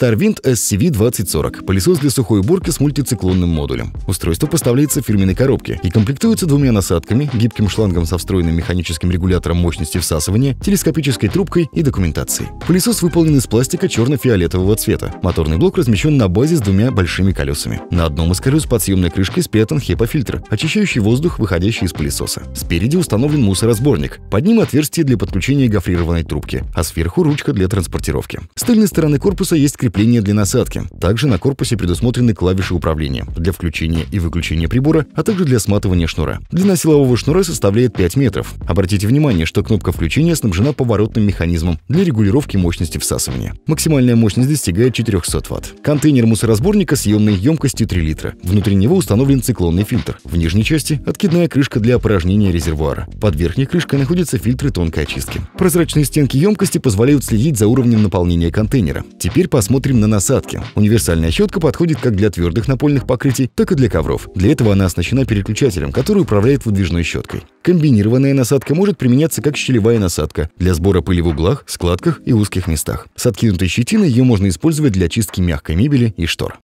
StarWind SCV2040 – пылесос для сухой уборки с мультициклонным модулем. Устройство поставляется в фирменной коробке и комплектуется двумя насадками, гибким шлангом со встроенным механическим регулятором мощности всасывания, телескопической трубкой и документацией. Пылесос выполнен из пластика черно-фиолетового цвета. Моторный блок размещен на базе с двумя большими колесами. На одном из колес подсъемной крышкой спрятан хепа-фильтр, очищающий воздух, выходящий из пылесоса. Спереди установлен мусоросборник. Под ним отверстие для подключения гофрированной трубки, а сверху ручка для транспортировки. С тыльной стороны корпуса есть крепление крепления для насадки. Также на корпусе предусмотрены клавиши управления для включения и выключения прибора, а также для сматывания шнура. Длина силового шнура составляет 5 метров. Обратите внимание, что кнопка включения снабжена поворотным механизмом для регулировки мощности всасывания. Максимальная мощность достигает 400 Вт. Контейнер мусоросборника съемной емкостью 3 литра. Внутри него установлен циклонный фильтр. В нижней части откидная крышка для опорожнения резервуара. Под верхней крышкой находятся фильтры тонкой очистки. Прозрачные стенки емкости позволяют следить за уровнем наполнения контейнера. Теперь посмотрим Смотрим на насадки. Универсальная щетка подходит как для твердых напольных покрытий, так и для ковров. Для этого она оснащена переключателем, который управляет выдвижной щеткой. Комбинированная насадка может применяться как щелевая насадка для сбора пыли в углах, складках и узких местах. С откинутой щетиной ее можно использовать для чистки мягкой мебели и штор.